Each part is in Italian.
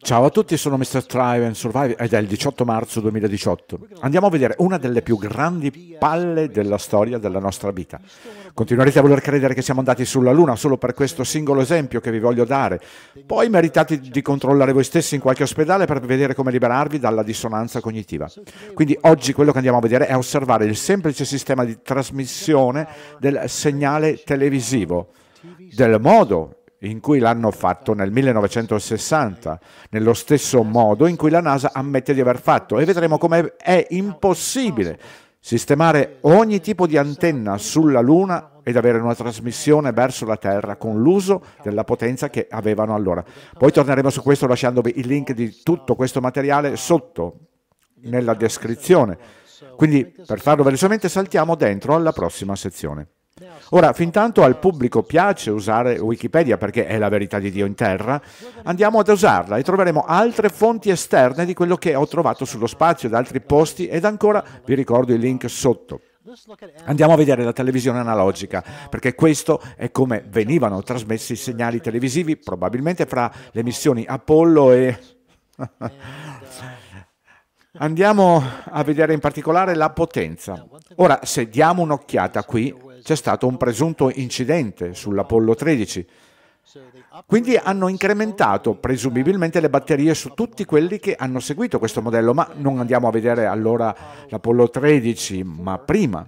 Ciao a tutti, sono Mr. Thrive and Survive ed è il 18 marzo 2018. Andiamo a vedere una delle più grandi palle della storia della nostra vita. Continuerete a voler credere che siamo andati sulla Luna solo per questo singolo esempio che vi voglio dare. Poi meritate di controllare voi stessi in qualche ospedale per vedere come liberarvi dalla dissonanza cognitiva. Quindi oggi quello che andiamo a vedere è osservare il semplice sistema di trasmissione del segnale televisivo, del modo in cui l'hanno fatto nel 1960, nello stesso modo in cui la NASA ammette di aver fatto. E vedremo come è impossibile sistemare ogni tipo di antenna sulla Luna ed avere una trasmissione verso la Terra con l'uso della potenza che avevano allora. Poi torneremo su questo lasciandovi il link di tutto questo materiale sotto nella descrizione. Quindi per farlo velocemente saltiamo dentro alla prossima sezione. Ora, fin tanto al pubblico piace usare Wikipedia perché è la verità di Dio in terra, andiamo ad usarla e troveremo altre fonti esterne di quello che ho trovato sullo spazio, da altri posti ed ancora vi ricordo i link sotto. Andiamo a vedere la televisione analogica, perché questo è come venivano trasmessi i segnali televisivi, probabilmente fra le missioni Apollo e... Andiamo a vedere in particolare la potenza. Ora, se diamo un'occhiata qui c'è stato un presunto incidente sull'Apollo 13 quindi hanno incrementato presumibilmente le batterie su tutti quelli che hanno seguito questo modello, ma non andiamo a vedere allora l'Apollo 13, ma prima,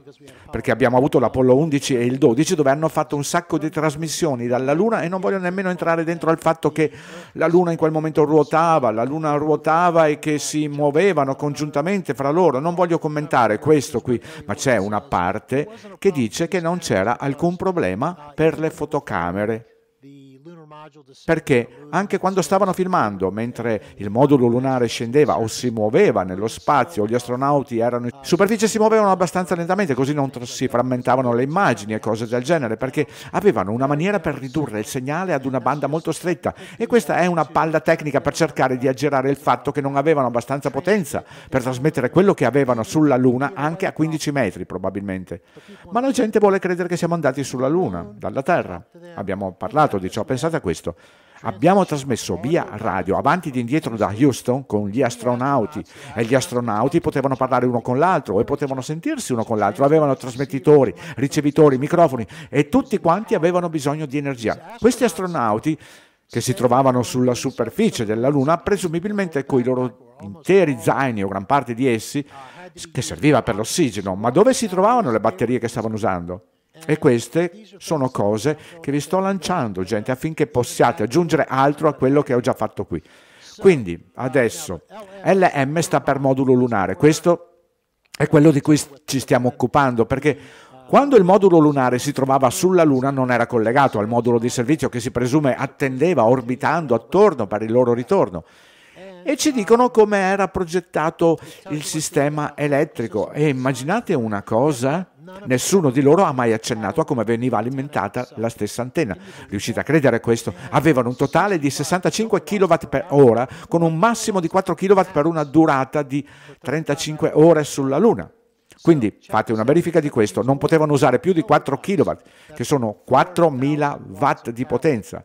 perché abbiamo avuto l'Apollo 11 e il 12 dove hanno fatto un sacco di trasmissioni dalla Luna e non voglio nemmeno entrare dentro al fatto che la Luna in quel momento ruotava, la Luna ruotava e che si muovevano congiuntamente fra loro, non voglio commentare questo qui, ma c'è una parte che dice che non c'era alcun problema per le fotocamere perché anche quando stavano filmando, mentre il modulo lunare scendeva o si muoveva nello spazio, gli astronauti erano in superficie, si muovevano abbastanza lentamente, così non si frammentavano le immagini e cose del genere, perché avevano una maniera per ridurre il segnale ad una banda molto stretta. E questa è una palla tecnica per cercare di aggirare il fatto che non avevano abbastanza potenza per trasmettere quello che avevano sulla Luna anche a 15 metri, probabilmente. Ma la gente vuole credere che siamo andati sulla Luna, dalla Terra. Abbiamo parlato di ciò, pensate a questo questo. Abbiamo trasmesso via radio avanti ed indietro da Houston con gli astronauti e gli astronauti potevano parlare uno con l'altro e potevano sentirsi uno con l'altro, avevano trasmettitori, ricevitori, microfoni e tutti quanti avevano bisogno di energia. Questi astronauti che si trovavano sulla superficie della Luna, presumibilmente con i loro interi zaini o gran parte di essi, che serviva per l'ossigeno, ma dove si trovavano le batterie che stavano usando? E queste sono cose che vi sto lanciando, gente, affinché possiate aggiungere altro a quello che ho già fatto qui. Quindi, adesso, LM sta per modulo lunare. Questo è quello di cui ci stiamo occupando, perché quando il modulo lunare si trovava sulla Luna non era collegato al modulo di servizio che si presume attendeva orbitando attorno per il loro ritorno. E ci dicono come era progettato il sistema elettrico. E immaginate una cosa, Nessuno di loro ha mai accennato a come veniva alimentata la stessa antenna. Riuscite a credere a questo? Avevano un totale di 65 kW per ora, con un massimo di 4 kW per una durata di 35 ore sulla Luna. Quindi fate una verifica di questo, non potevano usare più di 4 kW, che sono 4.000 watt di potenza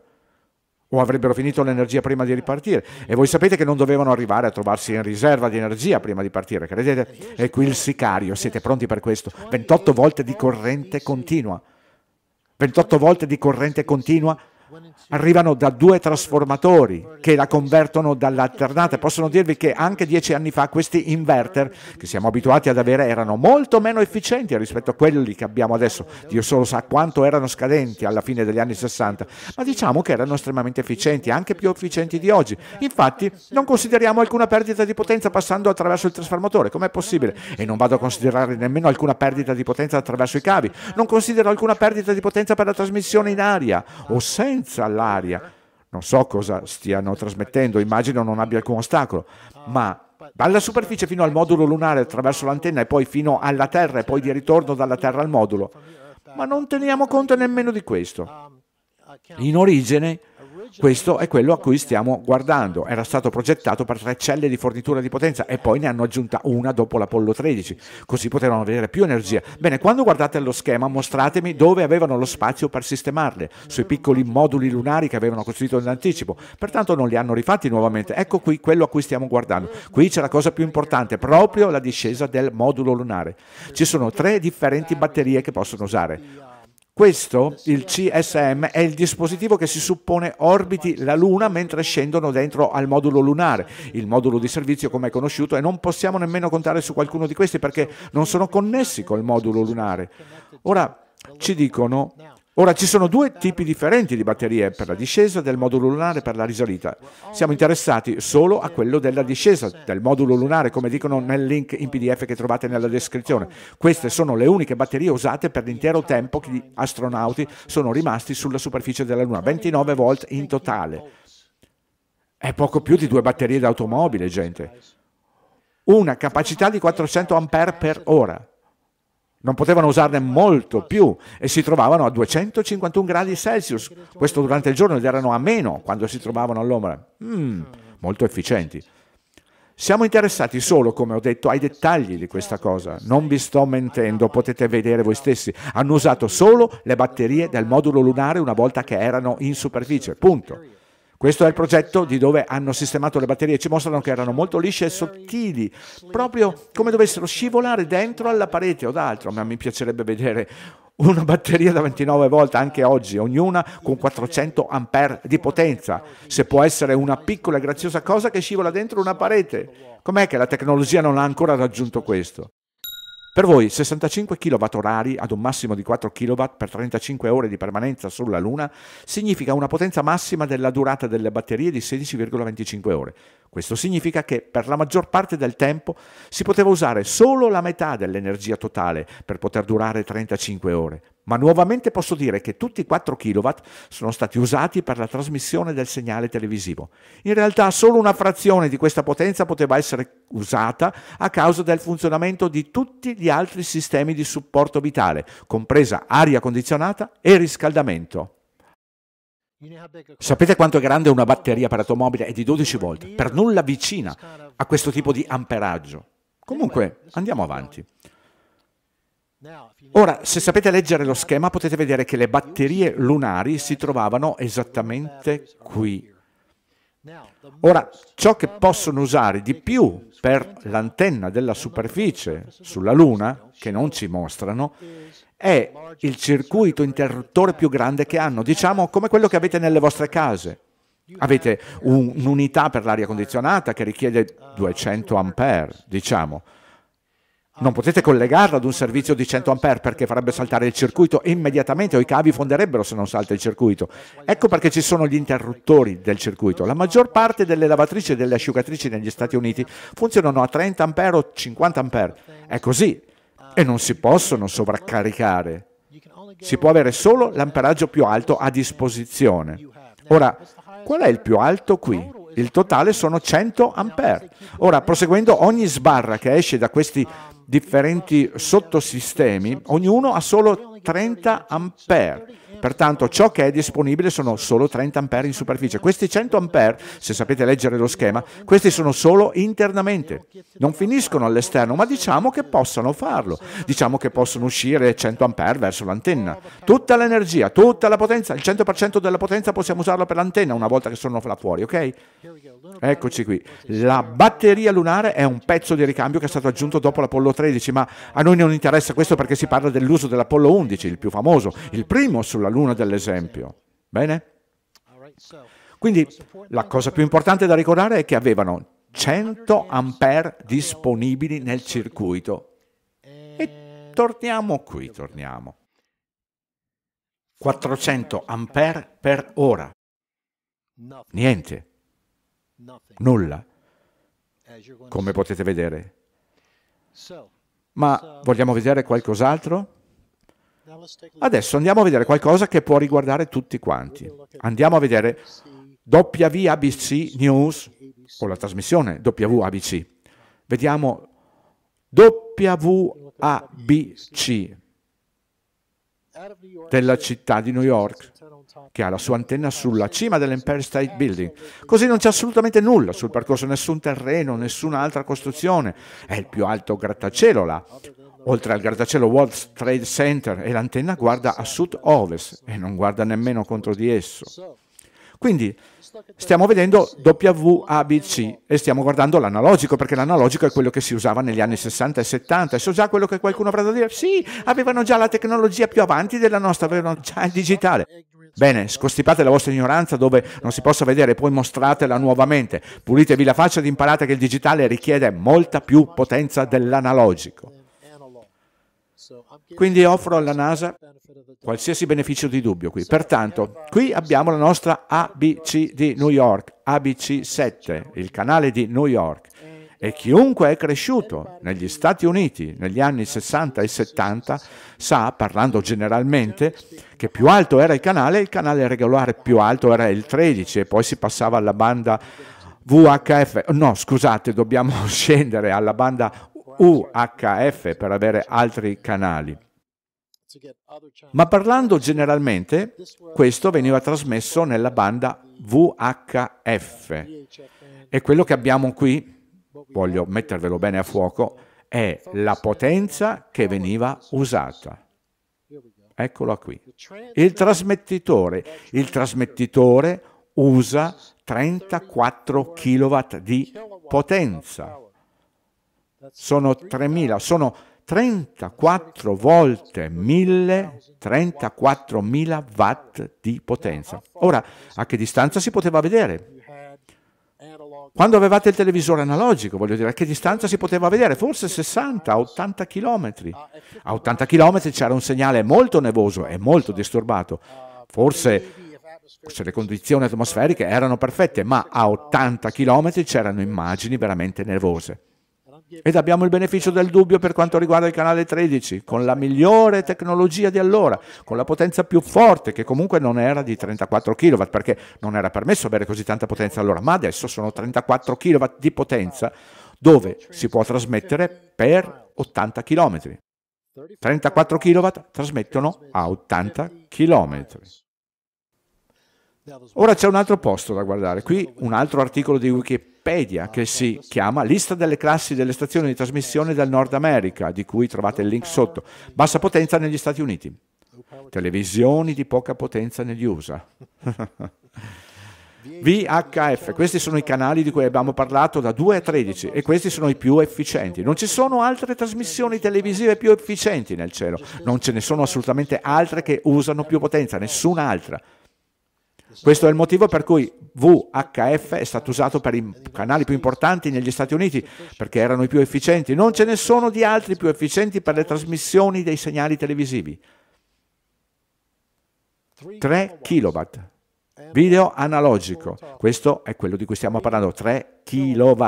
o avrebbero finito l'energia prima di ripartire. E voi sapete che non dovevano arrivare a trovarsi in riserva di energia prima di partire, credete? E qui il sicario, siete pronti per questo? 28 volte di corrente continua. 28 volte di corrente continua arrivano da due trasformatori che la convertono dall'alternata. Possono dirvi che anche dieci anni fa questi inverter che siamo abituati ad avere erano molto meno efficienti rispetto a quelli che abbiamo adesso. Dio solo sa quanto erano scadenti alla fine degli anni 60, ma diciamo che erano estremamente efficienti, anche più efficienti di oggi. Infatti non consideriamo alcuna perdita di potenza passando attraverso il trasformatore, com'è possibile? E non vado a considerare nemmeno alcuna perdita di potenza attraverso i cavi, non considero alcuna perdita di potenza per la trasmissione in aria o senza senza l'aria. Non so cosa stiano trasmettendo, immagino non abbia alcun ostacolo, ma dalla superficie fino al modulo lunare attraverso l'antenna e poi fino alla Terra e poi di ritorno dalla Terra al modulo. Ma non teniamo conto nemmeno di questo. In origine questo è quello a cui stiamo guardando. Era stato progettato per tre celle di fornitura di potenza e poi ne hanno aggiunta una dopo l'Apollo 13, così potevano avere più energia. Bene, quando guardate lo schema mostratemi dove avevano lo spazio per sistemarle, sui piccoli moduli lunari che avevano costruito in anticipo. Pertanto non li hanno rifatti nuovamente. Ecco qui quello a cui stiamo guardando. Qui c'è la cosa più importante, proprio la discesa del modulo lunare. Ci sono tre differenti batterie che possono usare questo, il CSM, è il dispositivo che si suppone orbiti la Luna mentre scendono dentro al modulo lunare, il modulo di servizio come è conosciuto, e non possiamo nemmeno contare su qualcuno di questi perché non sono connessi col modulo lunare. Ora, ci dicono Ora ci sono due tipi differenti di batterie per la discesa del modulo lunare e per la risalita. Siamo interessati solo a quello della discesa del modulo lunare, come dicono nel link in PDF che trovate nella descrizione. Queste sono le uniche batterie usate per l'intero tempo che gli astronauti sono rimasti sulla superficie della Luna, 29 volt in totale. È poco più di due batterie d'automobile, gente. Una capacità di 400 ampere per ora non potevano usarne molto più e si trovavano a 251 gradi Celsius, questo durante il giorno ed erano a meno quando si trovavano all'ombra. Mm, molto efficienti. Siamo interessati solo, come ho detto, ai dettagli di questa cosa. Non vi sto mentendo, potete vedere voi stessi. Hanno usato solo le batterie del modulo lunare una volta che erano in superficie, punto. Questo è il progetto di dove hanno sistemato le batterie. Ci mostrano che erano molto lisce e sottili, proprio come dovessero scivolare dentro alla parete o d'altro. Ma mi piacerebbe vedere una batteria da 29 volt anche oggi, ognuna con 400 ampere di potenza. Se può essere una piccola e graziosa cosa che scivola dentro una parete. Com'è che la tecnologia non ha ancora raggiunto questo? Per voi 65 kWh ad un massimo di 4 kW per 35 ore di permanenza sulla Luna significa una potenza massima della durata delle batterie di 16,25 ore. Questo significa che per la maggior parte del tempo si poteva usare solo la metà dell'energia totale per poter durare 35 ore ma nuovamente posso dire che tutti i 4 kW sono stati usati per la trasmissione del segnale televisivo. In realtà solo una frazione di questa potenza poteva essere usata a causa del funzionamento di tutti gli altri sistemi di supporto vitale, compresa aria condizionata e riscaldamento. Sapete quanto è grande una batteria per automobile? È di 12 volt, per nulla vicina a questo tipo di amperaggio. Comunque, andiamo avanti. Ora, se sapete leggere lo schema, potete vedere che le batterie lunari si trovavano esattamente qui. Ora, ciò che possono usare di più per l'antenna della superficie sulla Luna, che non ci mostrano, è il circuito interruttore più grande che hanno, diciamo come quello che avete nelle vostre case. Avete un'unità per l'aria condizionata che richiede 200 ampere, diciamo. Non potete collegarla ad un servizio di 100 A perché farebbe saltare il circuito immediatamente o i cavi fonderebbero se non salta il circuito. Ecco perché ci sono gli interruttori del circuito. La maggior parte delle lavatrici e delle asciugatrici negli Stati Uniti funzionano a 30 A o 50 A. È così e non si possono sovraccaricare. Si può avere solo l'amperaggio più alto a disposizione. Ora, qual è il più alto qui? Il totale sono 100 ampere. Ora, proseguendo, ogni sbarra che esce da questi differenti sottosistemi, ognuno ha solo 30 ampere Pertanto ciò che è disponibile sono solo 30 A in superficie. Questi 100 A, se sapete leggere lo schema, questi sono solo internamente. Non finiscono all'esterno, ma diciamo che possano farlo. Diciamo che possono uscire 100 A verso l'antenna. Tutta l'energia, tutta la potenza, il 100% della potenza possiamo usarla per l'antenna una volta che sono là fuori, ok? Eccoci qui. La batteria lunare è un pezzo di ricambio che è stato aggiunto dopo l'Apollo 13, ma a noi non interessa questo perché si parla dell'uso dell'Apollo 11, il più famoso, il primo sulla luna dell'esempio. Bene? Quindi la cosa più importante da ricordare è che avevano 100 ampere disponibili nel circuito. E torniamo qui, torniamo. 400 ampere per ora. Niente. Nulla. Come potete vedere. Ma vogliamo vedere qualcos'altro? Adesso andiamo a vedere qualcosa che può riguardare tutti quanti. Andiamo a vedere WABC News o la trasmissione WABC. Vediamo WABC della città di New York, che ha la sua antenna sulla cima dell'Empire State Building. Così non c'è assolutamente nulla sul percorso, nessun terreno, nessun'altra costruzione. È il più alto grattacielo là, Oltre al grattacielo World Trade Center e l'antenna guarda a sud-ovest e non guarda nemmeno contro di esso. Quindi stiamo vedendo WABC e stiamo guardando l'analogico, perché l'analogico è quello che si usava negli anni 60 e 70. E so già quello che qualcuno avrà da dire, sì, avevano già la tecnologia più avanti della nostra, avevano già il digitale. Bene, scostipate la vostra ignoranza dove non si possa vedere, poi mostratela nuovamente. Pulitevi la faccia ed imparate che il digitale richiede molta più potenza dell'analogico. Quindi offro alla NASA qualsiasi beneficio di dubbio qui. Pertanto, qui abbiamo la nostra ABC di New York, ABC7, il canale di New York. E chiunque è cresciuto negli Stati Uniti negli anni 60 e 70 sa, parlando generalmente, che più alto era il canale, il canale regolare più alto era il 13 e poi si passava alla banda VHF, no scusate, dobbiamo scendere alla banda UHF per avere altri canali. Ma parlando generalmente, questo veniva trasmesso nella banda VHF. E quello che abbiamo qui, voglio mettervelo bene a fuoco, è la potenza che veniva usata. Eccola qui. Il trasmettitore. Il trasmettitore usa 34 kW di potenza sono 3.000, sono 34 volte 1.000, 34.000 watt di potenza. Ora, a che distanza si poteva vedere? Quando avevate il televisore analogico, voglio dire, a che distanza si poteva vedere? Forse 60, 80 km. A 80 km c'era un segnale molto nevoso e molto disturbato. Forse se le condizioni atmosferiche erano perfette, ma a 80 km c'erano immagini veramente nevose. Ed abbiamo il beneficio del dubbio per quanto riguarda il canale 13, con la migliore tecnologia di allora, con la potenza più forte, che comunque non era di 34 kW, perché non era permesso avere così tanta potenza allora, ma adesso sono 34 kW di potenza dove si può trasmettere per 80 km. 34 kW trasmettono a 80 km. Ora c'è un altro posto da guardare, qui un altro articolo di Wikipedia che si chiama Lista delle classi delle stazioni di trasmissione del Nord America, di cui trovate il link sotto. Bassa potenza negli Stati Uniti, televisioni di poca potenza negli USA. VHF, questi sono i canali di cui abbiamo parlato da 2 a 13 e questi sono i più efficienti. Non ci sono altre trasmissioni televisive più efficienti nel cielo, non ce ne sono assolutamente altre che usano più potenza, nessun'altra. Questo è il motivo per cui VHF è stato usato per i canali più importanti negli Stati Uniti, perché erano i più efficienti. Non ce ne sono di altri più efficienti per le trasmissioni dei segnali televisivi. 3 kW. Video analogico. Questo è quello di cui stiamo parlando. 3 kW.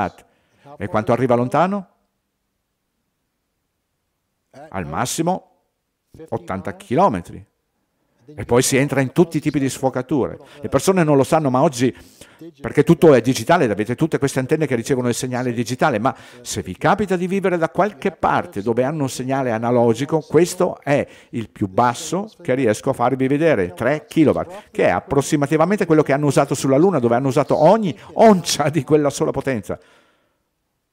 E quanto arriva lontano? Al massimo 80 chilometri. E poi si entra in tutti i tipi di sfocature. Le persone non lo sanno, ma oggi, perché tutto è digitale, avete tutte queste antenne che ricevono il segnale digitale, ma se vi capita di vivere da qualche parte dove hanno un segnale analogico, questo è il più basso che riesco a farvi vedere, 3 kW, che è approssimativamente quello che hanno usato sulla Luna, dove hanno usato ogni oncia di quella sola potenza.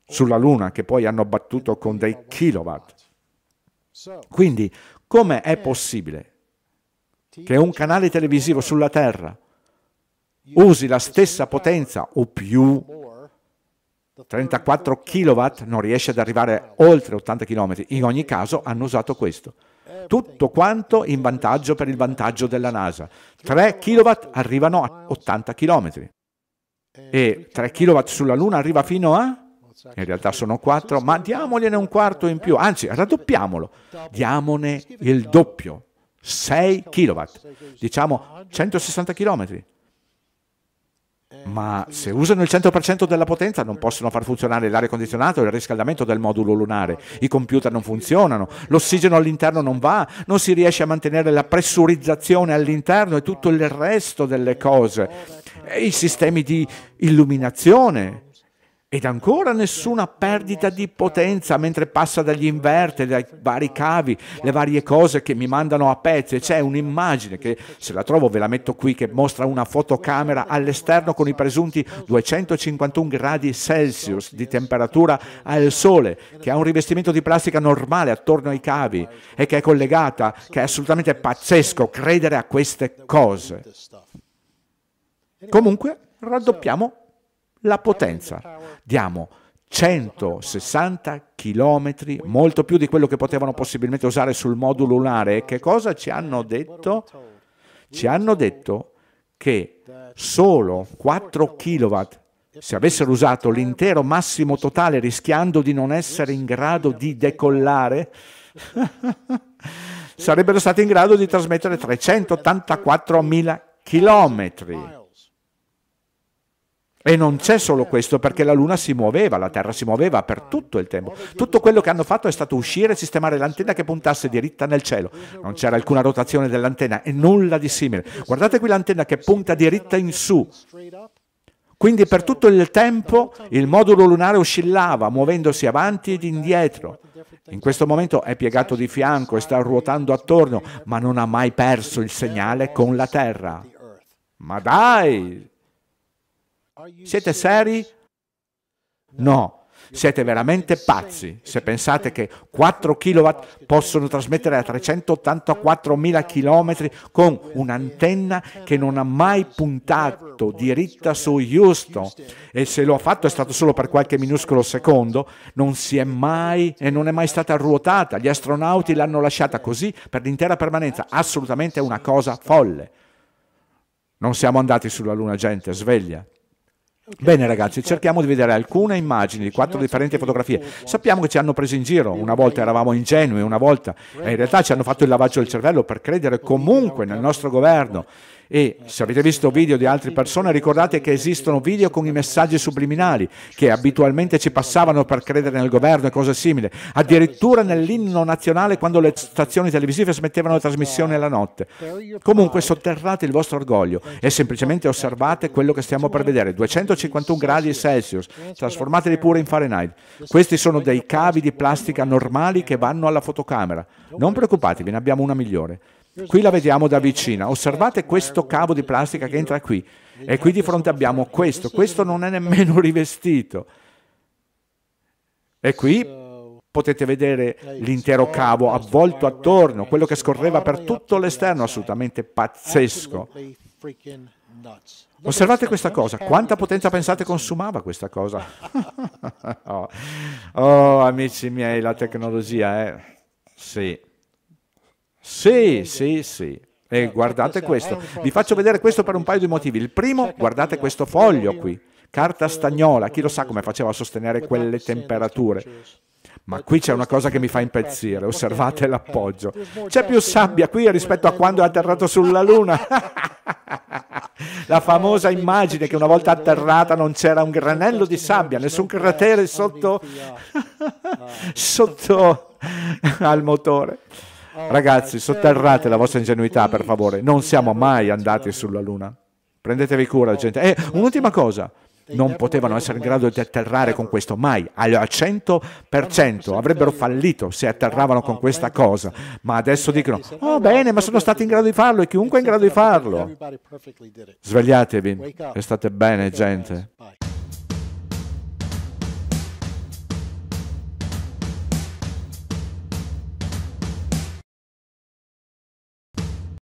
Sulla Luna, che poi hanno abbattuto con dei kilowatt. Quindi, come è possibile che un canale televisivo sulla Terra, usi la stessa potenza o più 34 kW non riesce ad arrivare oltre 80 km, in ogni caso hanno usato questo. Tutto quanto in vantaggio per il vantaggio della NASA. 3 kW arrivano a 80 km e 3 kW sulla Luna arriva fino a... In realtà sono 4, ma diamogliene un quarto in più, anzi raddoppiamolo, diamone il doppio. 6 kW, diciamo 160 km. Ma se usano il 100% della potenza non possono far funzionare l'aria condizionata o il riscaldamento del modulo lunare, i computer non funzionano, l'ossigeno all'interno non va, non si riesce a mantenere la pressurizzazione all'interno e tutto il resto delle cose, e i sistemi di illuminazione, ed ancora nessuna perdita di potenza mentre passa dagli inverter, dai vari cavi, le varie cose che mi mandano a pezzi. C'è un'immagine che, se la trovo, ve la metto qui, che mostra una fotocamera all'esterno con i presunti 251 gradi Celsius di temperatura al sole, che ha un rivestimento di plastica normale attorno ai cavi e che è collegata, che è assolutamente pazzesco credere a queste cose. Comunque, raddoppiamo la potenza diamo 160 km, molto più di quello che potevano possibilmente usare sul modulo lunare. Che cosa ci hanno detto? Ci hanno detto che solo 4 kW, se avessero usato l'intero massimo totale rischiando di non essere in grado di decollare, sarebbero stati in grado di trasmettere 384.000 km. E non c'è solo questo, perché la Luna si muoveva, la Terra si muoveva per tutto il tempo. Tutto quello che hanno fatto è stato uscire e sistemare l'antenna che puntasse diritta nel cielo. Non c'era alcuna rotazione dell'antenna e nulla di simile. Guardate qui l'antenna che punta diritta in su. Quindi per tutto il tempo il modulo lunare oscillava, muovendosi avanti ed indietro. In questo momento è piegato di fianco e sta ruotando attorno, ma non ha mai perso il segnale con la Terra. Ma dai! Siete seri? No, siete veramente pazzi se pensate che 4 kW possono trasmettere a 384.000 km con un'antenna che non ha mai puntato diritta su Houston e se lo ha fatto è stato solo per qualche minuscolo secondo, non si è mai e non è mai stata ruotata. Gli astronauti l'hanno lasciata così per l'intera permanenza, assolutamente una cosa folle. Non siamo andati sulla Luna, gente, sveglia. Bene ragazzi, cerchiamo di vedere alcune immagini di quattro differenti fotografie. Sappiamo che ci hanno preso in giro, una volta eravamo ingenui, una volta e in realtà ci hanno fatto il lavaggio del cervello per credere comunque nel nostro governo e se avete visto video di altre persone, ricordate che esistono video con i messaggi subliminali che abitualmente ci passavano per credere nel governo e cose simili. Addirittura nell'inno nazionale quando le stazioni televisive smettevano la trasmissione la notte. Comunque sotterrate il vostro orgoglio e semplicemente osservate quello che stiamo per vedere. 251 gradi Celsius, trasformateli pure in Fahrenheit. Questi sono dei cavi di plastica normali che vanno alla fotocamera. Non preoccupatevi, ne abbiamo una migliore. Qui la vediamo da vicina. Osservate questo cavo di plastica che entra qui. E qui di fronte abbiamo questo. Questo non è nemmeno rivestito. E qui potete vedere l'intero cavo avvolto attorno, quello che scorreva per tutto l'esterno, assolutamente pazzesco. Osservate questa cosa, quanta potenza pensate consumava questa cosa? oh. oh, amici miei, la tecnologia è... Eh? Sì. Sì, sì, sì. E eh, cioè, guardate questo. Vi faccio vedere questo per un paio di motivi. Il primo, certo, guardate questo foglio qui. Carta stagnola, chi lo sa come faceva a sostenere quelle temperature. Ma qui c'è una cosa che mi fa impazzire, osservate l'appoggio. C'è più sabbia qui rispetto a quando è atterrato sulla Luna. La eh, famosa immagine che una volta atterrata non c'era un granello di sabbia, nessun cratere sotto, ah, sotto al motore. Oh, Ragazzi, sotterrate la vostra ingenuità, per favore. Non siamo mai andati sulla Luna. Prendetevi cura, gente. E eh, un'ultima cosa. Non potevano essere in grado di atterrare con questo mai, al 100%. Avrebbero fallito se atterravano con questa cosa. Ma adesso dicono, oh bene, ma sono stati in grado di farlo e chiunque è in grado di farlo. Svegliatevi e state bene, gente.